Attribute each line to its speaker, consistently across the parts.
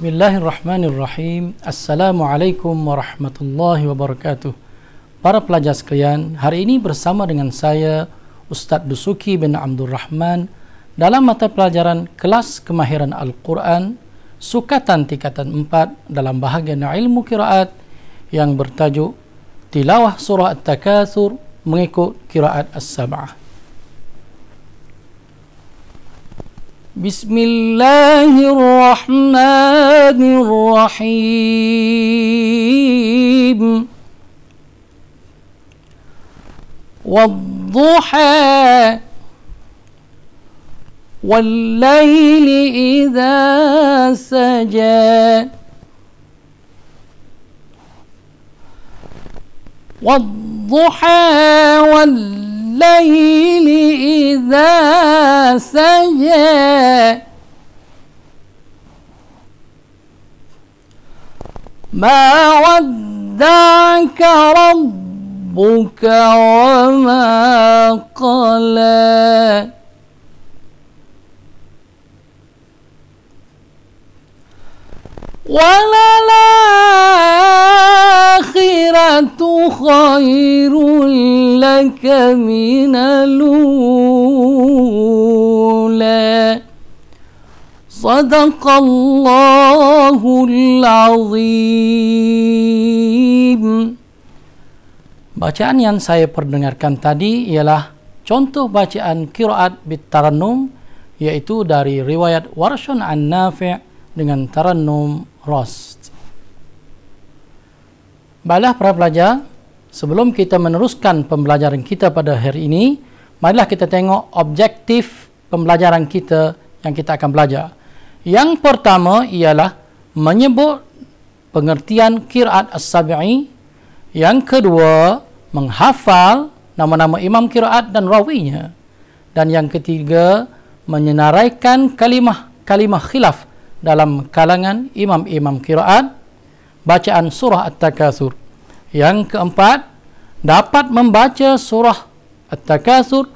Speaker 1: Bismillahirrahmanirrahim. Assalamualaikum warahmatullahi wabarakatuh. Para pelajar sekalian, hari ini bersama dengan saya Ustaz Dusuki bin Abdul Rahman dalam mata pelajaran kelas kemahiran Al-Quran Sukatan Tingkatan 4 dalam bahagian ilmu kiraat yang bertajuk Tilawah Surah At-Takathur mengikut kiraat As-Sab'ah. بسم الله الرحمن الرحيم والضحى والليل إذا سجى والضحى والليل والليل إذا سجى ما ودعك ربك وما قلى وللا Akhiratu خَيْرٌ لَكَ مِنَ الْأُولَى صَدَقَ اللَّهُ Bacaan yang saya perdengarkan tadi ialah contoh bacaan kiraat bitarannum yaitu dari riwayat Warshun An-Nafi' dengan tarannum Ras. Baiklah para pelajar, sebelum kita meneruskan pembelajaran kita pada hari ini, marilah kita tengok objektif pembelajaran kita yang kita akan belajar. Yang pertama ialah menyebut pengertian kiraat as-sabi'i. Yang kedua, menghafal nama-nama imam kiraat dan rawinya. Dan yang ketiga, menyenaraikan kalimah-kalimah khilaf dalam kalangan imam-imam kiraat. -imam bacaan surah At-Takasur. Yang keempat, dapat membaca surah At-Takasur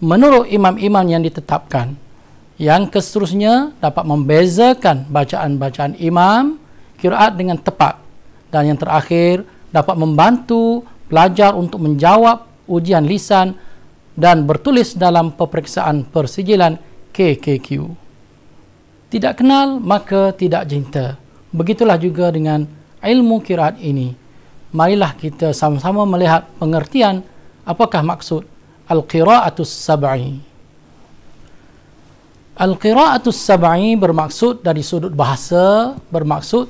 Speaker 1: menurut imam-imam yang ditetapkan. Yang keseterusnya, dapat membezakan bacaan-bacaan imam kiraat dengan tepat. Dan yang terakhir, dapat membantu pelajar untuk menjawab ujian lisan dan bertulis dalam peperiksaan persijilan KKQ. Tidak kenal maka tidak jinta. Begitulah juga dengan ilmu kiraat ini. Marilah kita sama-sama melihat pengertian apakah maksud Al-Qira'atus Sab'i. Al-Qira'atus Sab'i bermaksud dari sudut bahasa, bermaksud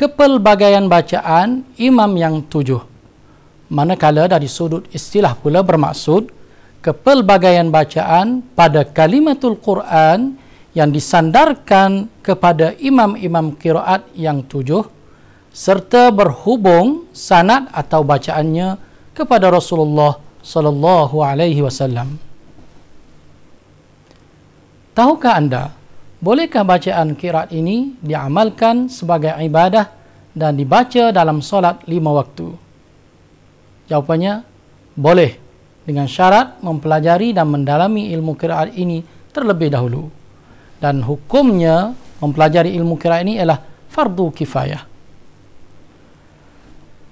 Speaker 1: kepelbagaian bacaan imam yang tujuh. Manakala dari sudut istilah pula bermaksud kepelbagaian bacaan pada kalimatul Quran yang yang disandarkan kepada imam-imam kiraat yang tujuh serta berhubung sanad atau bacaannya kepada Rasulullah sallallahu alaihi wasallam. Tahukah anda, bolehkah bacaan kiraat ini diamalkan sebagai ibadah dan dibaca dalam solat lima waktu? Jawapannya, boleh dengan syarat mempelajari dan mendalami ilmu kiraat ini terlebih dahulu dan hukumnya mempelajari ilmu kira ini ialah fardu kifayah.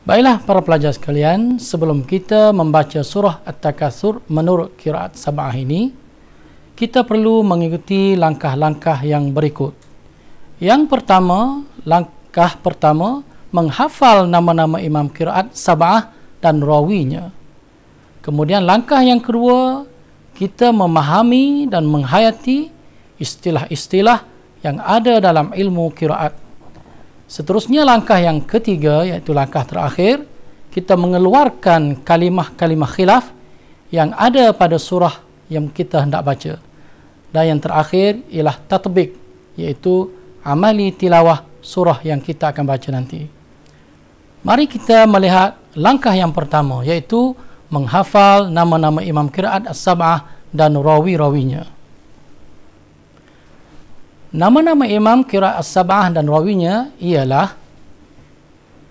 Speaker 1: Baiklah para pelajar sekalian, sebelum kita membaca surah At-Takatsur menurut kiraat sabah ini, kita perlu mengikuti langkah-langkah yang berikut. Yang pertama, langkah pertama menghafal nama-nama imam kiraat sabah dan rawinya. Kemudian langkah yang kedua, kita memahami dan menghayati istilah-istilah yang ada dalam ilmu kiraat. Seterusnya langkah yang ketiga iaitu langkah terakhir kita mengeluarkan kalimah-kalimah khilaf yang ada pada surah yang kita hendak baca. Dan yang terakhir ialah tatbik iaitu amali tilawah surah yang kita akan baca nanti. Mari kita melihat langkah yang pertama iaitu menghafal nama-nama imam kiraat as-sab'ah dan rawi-rawinya. Nama-nama imam kira as-sabah dan rawinya ialah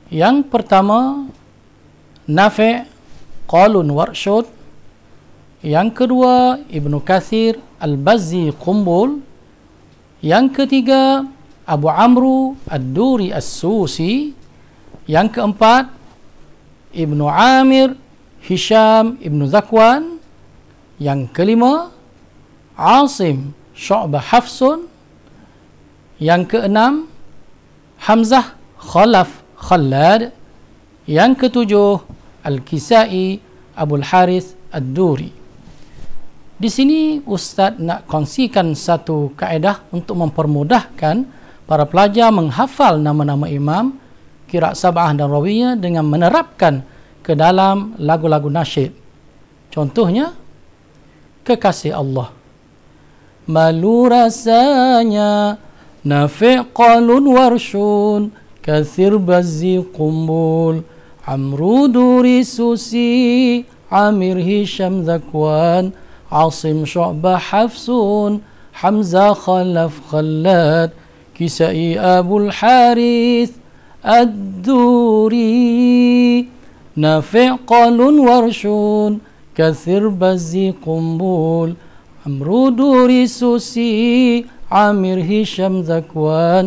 Speaker 1: yang pertama Nafi Qalun Warshud yang kedua Ibnu Kathir Al-Bazzi Qumbul yang ketiga Abu Amru Ad-Duri As-Susi yang keempat Ibnu Amir Hisham Ibnu Zakwan yang kelima Asim Syu'bah Hafsun yang keenam Hamzah Khalaf Khalad. Yang ketujuh Al-Kisai Abul Harith Ad-Duri Di sini Ustaz nak kongsikan satu kaedah untuk mempermudahkan para pelajar menghafal nama-nama imam kira sabah dan rawinya dengan menerapkan ke dalam lagu-lagu nasyid. Contohnya, Kekasih Allah. Malu rasanya نافع قالون ورشون كثير بزي قنبول عمرو دوري سوسي عامر هشام ذكوان عاصم شعبة حفصون حمزة خلف خلاد كسائي أبو الحارث الدوري نافع قالون ورشون كثير بزي قنبول عمرو دوري سوسي عامر هشام ذكوان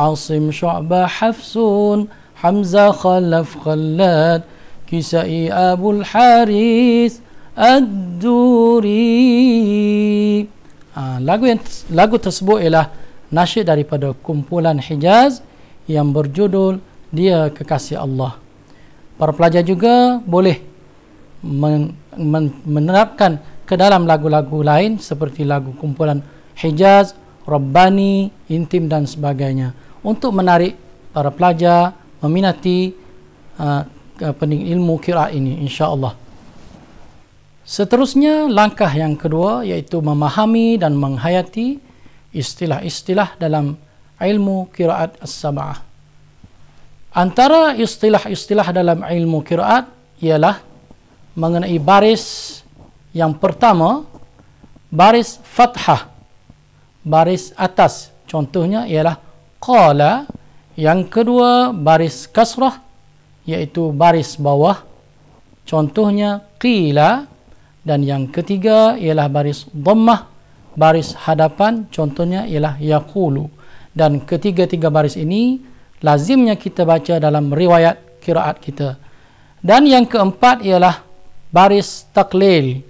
Speaker 1: عاصم شعبة حفصون حمزة خلف خلاد كسائي Haris, الحارث Duri. lagu yang lagu tersebut ialah nasyid daripada kumpulan Hijaz yang berjudul Dia Kekasih Allah. Para pelajar juga boleh menerapkan ke dalam lagu-lagu lain seperti lagu kumpulan Hijaz, Rabbani, Intim dan sebagainya untuk menarik para pelajar meminati uh, ah, pening ilmu kira ini insyaAllah seterusnya langkah yang kedua iaitu memahami dan menghayati istilah-istilah dalam ilmu kiraat as sabah Antara istilah-istilah dalam ilmu kiraat ialah mengenai baris yang pertama, baris fathah baris atas. Contohnya ialah qala. Yang kedua baris kasrah iaitu baris bawah. Contohnya qila dan yang ketiga ialah baris dhammah, baris hadapan. Contohnya ialah yaqulu. Dan ketiga-tiga baris ini lazimnya kita baca dalam riwayat kiraat kita. Dan yang keempat ialah baris taklil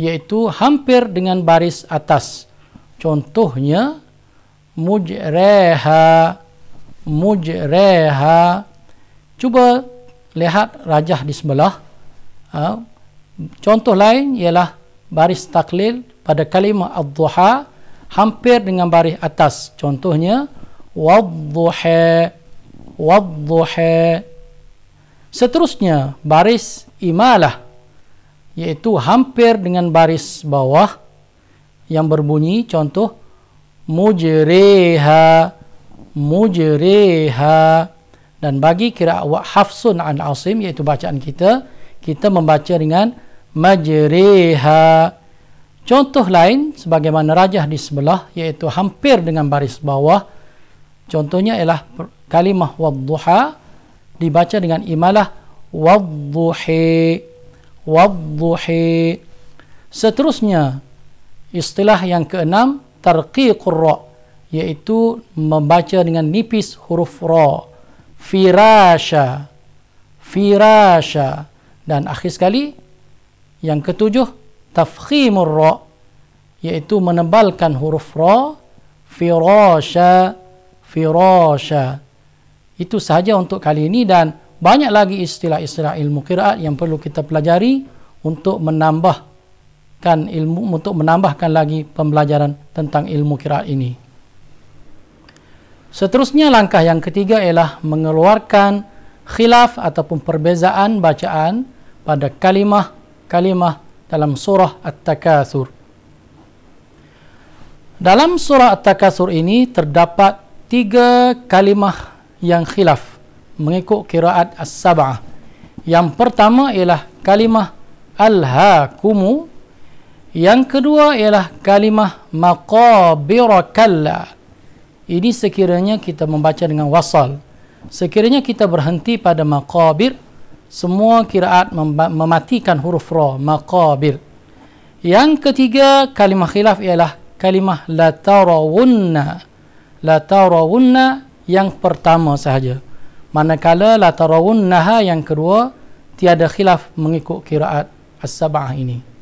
Speaker 1: iaitu hampir dengan baris atas contohnya mujreha mujreha cuba lihat rajah di sebelah ha? contoh lain ialah baris taklil pada kalimah ad-duha hampir dengan baris atas contohnya wadduha wadduha seterusnya baris imalah iaitu hampir dengan baris bawah yang berbunyi contoh mujriha mujriha dan bagi kiraat hafsun an asim iaitu bacaan kita kita membaca dengan majriha contoh lain sebagaimana rajah di sebelah iaitu hampir dengan baris bawah contohnya ialah kalimah wadduha dibaca dengan imalah wadduhi wadduhi seterusnya Istilah yang keenam tarqiqur ra yaitu membaca dengan nipis huruf ra. Firasha. Firasha dan akhir sekali yang ketujuh tafkhimur ra yaitu menebalkan huruf ra firasha firasha itu sahaja untuk kali ini dan banyak lagi istilah-istilah ilmu qiraat yang perlu kita pelajari untuk menambah menambahkan ilmu untuk menambahkan lagi pembelajaran tentang ilmu kiraat ini. Seterusnya langkah yang ketiga ialah mengeluarkan khilaf ataupun perbezaan bacaan pada kalimah-kalimah dalam surah at takasur Dalam surah at takasur ini terdapat tiga kalimah yang khilaf mengikut kiraat As-Sab'ah. Yang pertama ialah kalimah Al-Hakumu yang kedua ialah kalimah maqabirakalla. Ini sekiranya kita membaca dengan wasal. Sekiranya kita berhenti pada maqabir, semua kiraat mematikan huruf ra, maqabir. Yang ketiga kalimah khilaf ialah kalimah latarawunna. Latarawunna yang pertama sahaja. Manakala latarawunnaha yang kedua, tiada khilaf mengikut kiraat as-sabah ini.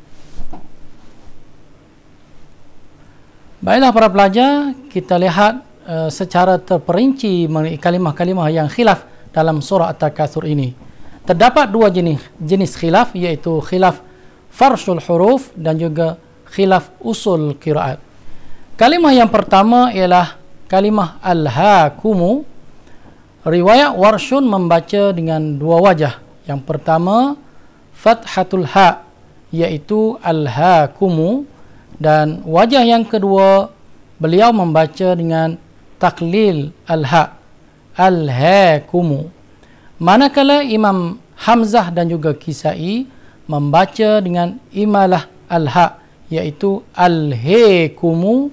Speaker 1: Baiklah para pelajar, kita lihat uh, secara terperinci mengenai kalimah-kalimah yang khilaf dalam surah At-Takatsur ini. Terdapat dua jenis jenis khilaf iaitu khilaf farsul huruf dan juga khilaf usul qiraat. Kalimah yang pertama ialah kalimah al-hakumu. Riwayat Warshun membaca dengan dua wajah. Yang pertama fathatul ha iaitu al-hakumu dan wajah yang kedua beliau membaca dengan taklil alha haq manakala Imam Hamzah dan juga Kisai membaca dengan imalah alha, haq iaitu al-haqumu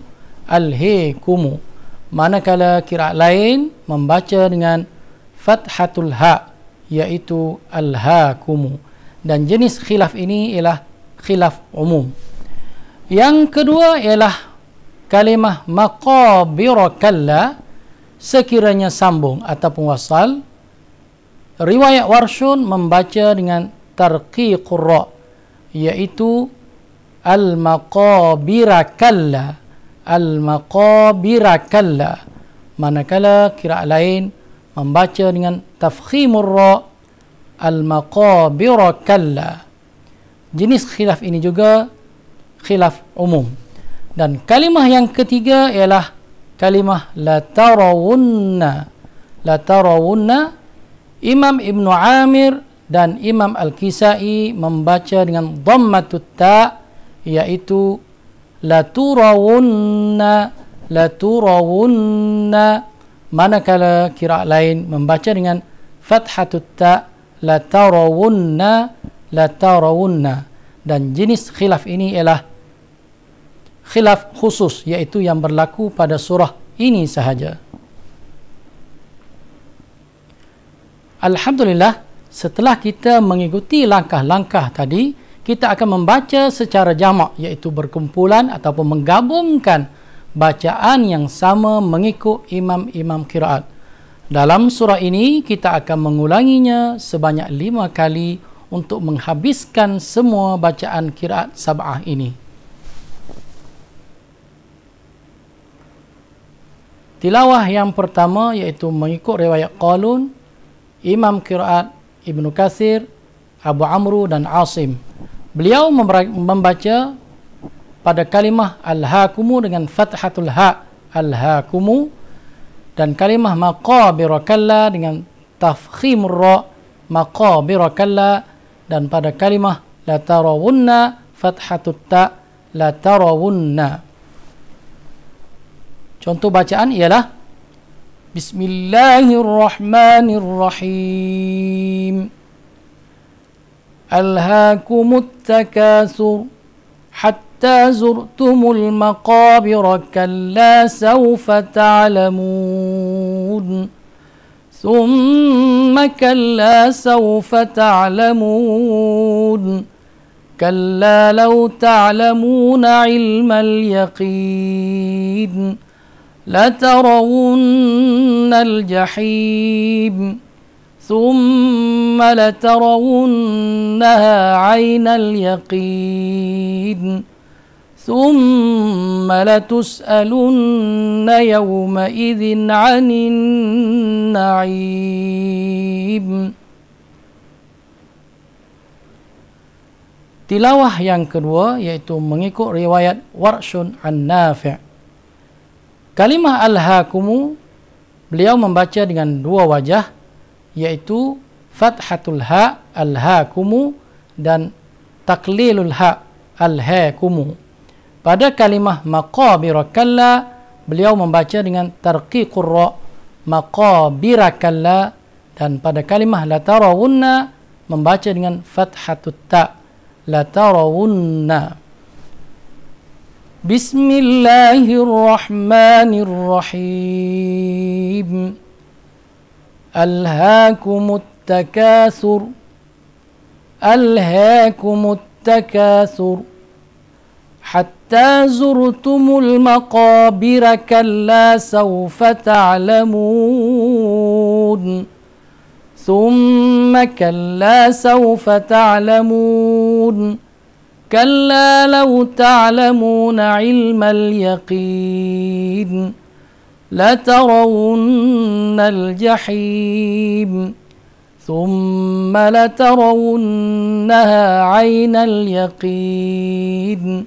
Speaker 1: manakala kiraat lain membaca dengan fathatul haq iaitu al dan jenis khilaf ini ialah khilaf umum yang kedua ialah kalimah maqabirakalla sekiranya sambung ataupun wasal riwayat Warshun membaca dengan tarqiqur ra iaitu al maqabirakalla al maqabirakalla manakala kira lain membaca dengan tafkhimur ra al maqabirakalla jenis khilaf ini juga khilaf umum. Dan kalimah yang ketiga ialah kalimah la tarawunna. La tarawunna Imam Ibn Amir dan Imam Al-Kisai membaca dengan dhammatut ta yaitu la turawunna la turawunna manakala kira lain membaca dengan fathatut ta la tarawunna la tarawunna dan jenis khilaf ini ialah khilaf khusus iaitu yang berlaku pada surah ini sahaja. Alhamdulillah, setelah kita mengikuti langkah-langkah tadi, kita akan membaca secara jamak iaitu berkumpulan ataupun menggabungkan bacaan yang sama mengikut imam-imam kiraat. Dalam surah ini, kita akan mengulanginya sebanyak lima kali untuk menghabiskan semua bacaan kiraat sabah ini. Tilawah yang pertama iaitu mengikut riwayat Qalun, Imam Kiraat Ibnu Kasir, Abu Amru dan Asim. Beliau membaca pada kalimah Al-Hakumu dengan Fathatul Ha Al-Hakumu dan kalimah Maqabirakalla dengan Tafkhimur Ra Maqabirakalla dan pada kalimah Latarawunna Fathatul Ta Latarawunna. Contoh bacaan ialah Bismillahirrahmanirrahim. Alhaakumut takasur hatta zurtumul maqabira kalla sawfa ta'lamun. ثم كلا سوف تعلمون كلا لو تعلمون علم اليقين لترون الجحيم ثم لترونها عين اليقين ثم لتسألن يومئذ عن النعيم تلاوه yang kedua yaitu mengikut riwayat Warshun An-Nafi' Kalimah Alhaqumu, beliau membaca dengan dua wajah yaitu fathatul ha alhaakumu dan taklilul ha alhaakumu. Pada kalimah maqabirakalla beliau membaca dengan tarqiqur ra maqabirakalla dan pada kalimah latarawunna membaca dengan fathatut ta latarawunna. بسم الله الرحمن الرحيم ألهاكم التكاثر ألهاكم التكاثر حتى زرتم المقابر كلا سوف تعلمون ثم كلا سوف تعلمون كلا لو تعلمون علم اليقين لترون الجحيم ثم لترونها عين اليقين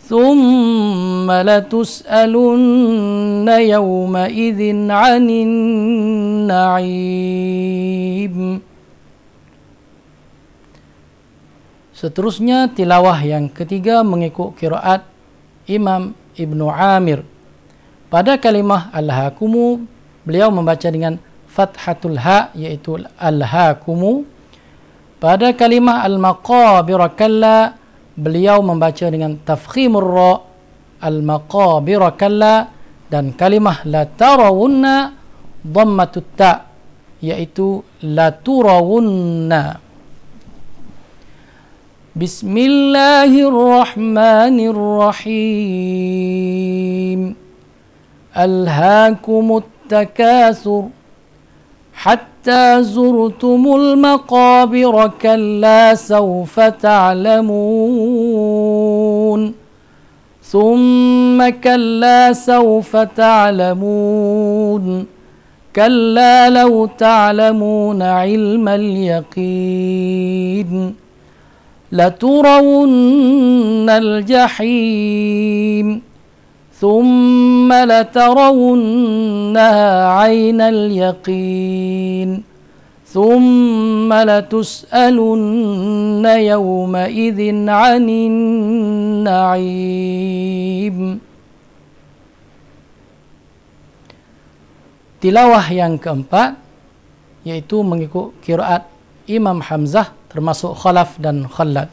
Speaker 1: ثم لتسألن يومئذ عن النعيم Seterusnya tilawah yang ketiga mengikut kiraat Imam Ibn Amir. Pada kalimah Allahakumu, beliau membaca dengan Fathatul Ha iaitu Allahakumu. Pada kalimah Al-Maqabir Kalla, beliau membaca dengan Tafkhimur Ra Al-Maqabir Kalla dan kalimah La Tarawunna Dhammatut Ta iaitu La Turawunna. بسم الله الرحمن الرحيم ألهاكم التكاثر حتى زرتم المقابر كلا سوف تعلمون ثم كلا سوف تعلمون كلا لو تعلمون علم اليقين لترون الجحيم ثم لترونها عين اليقين ثم لتسألن يومئذ عن النعيم تلاوه yang keempat yaitu mengikut kiraat امام حمزه termasuk khalaf dan khallat.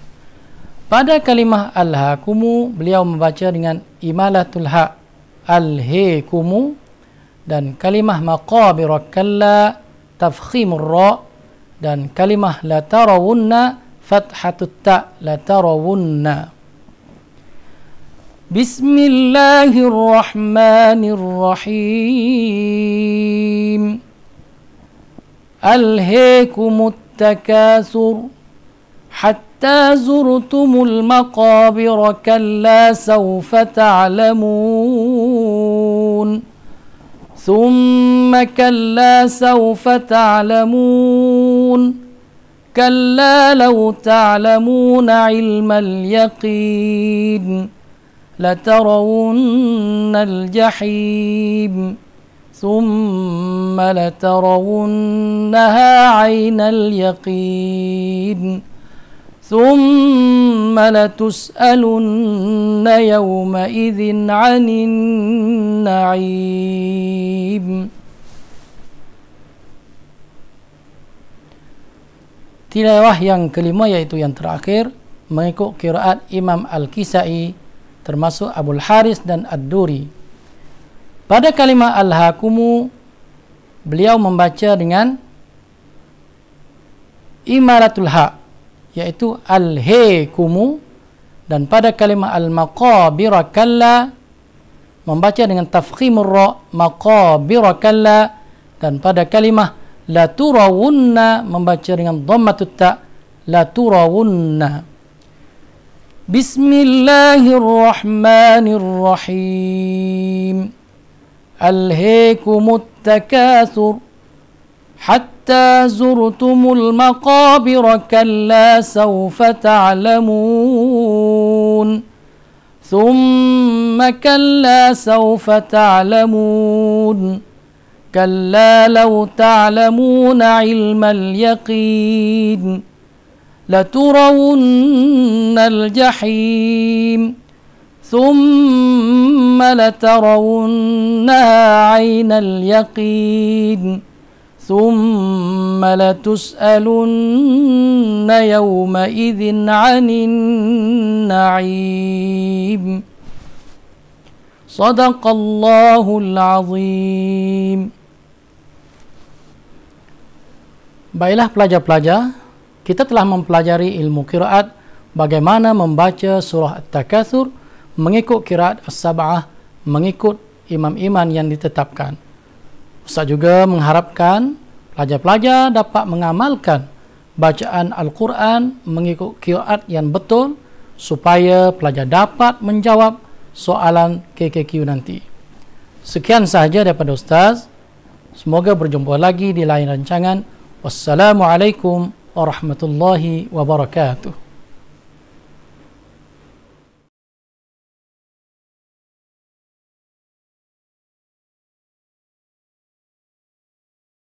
Speaker 1: Pada kalimah al-hakumu, beliau membaca dengan imalatul ha' al-hekumu dan kalimah maqabirakalla tafkhimur ra' dan kalimah la latarawunna fathatut ta' la latarawunna. Bismillahirrahmanirrahim. Al-hekumut التكاثر حتى زرتم المقابر كلا سوف تعلمون ثم كلا سوف تعلمون كلا لو تعلمون علم اليقين لترون الجحيم ثم لترونها عين اليقين ثم لتسألن يومئذ عن النعيم Tilawah yang kelima yaitu yang terakhir mengikut kiraat Imam Al-Kisai termasuk Abdul Haris dan Ad-Duri Pada kalimah al-hakumu beliau membaca dengan imaratul ha yaitu al-hekumu dan pada kalimah al maqabirakalla membaca dengan tafkhimur ra maqabirakalla, dan pada kalimah la turawunna membaca dengan dhammatut ta la turawunna Bismillahirrahmanirrahim. ألهيكم التكاثر حتى زرتم المقابر كلا سوف تعلمون ثم كلا سوف تعلمون كلا لو تعلمون علم اليقين لترون الجحيم ثم لترونها عين اليقين ثم لتسألن يومئذ عن النعيم صدق الله العظيم Baiklah pelajar-pelajar, kita telah mempelajari ilmu kiraat bagaimana membaca surah at takathur mengikut kiraat sabah mengikut imam-imam yang ditetapkan. Ustaz juga mengharapkan pelajar-pelajar dapat mengamalkan bacaan Al-Quran mengikut kiraat yang betul supaya pelajar dapat menjawab soalan KKQ nanti. Sekian sahaja daripada Ustaz. Semoga berjumpa lagi di lain rancangan. Wassalamualaikum warahmatullahi wabarakatuh.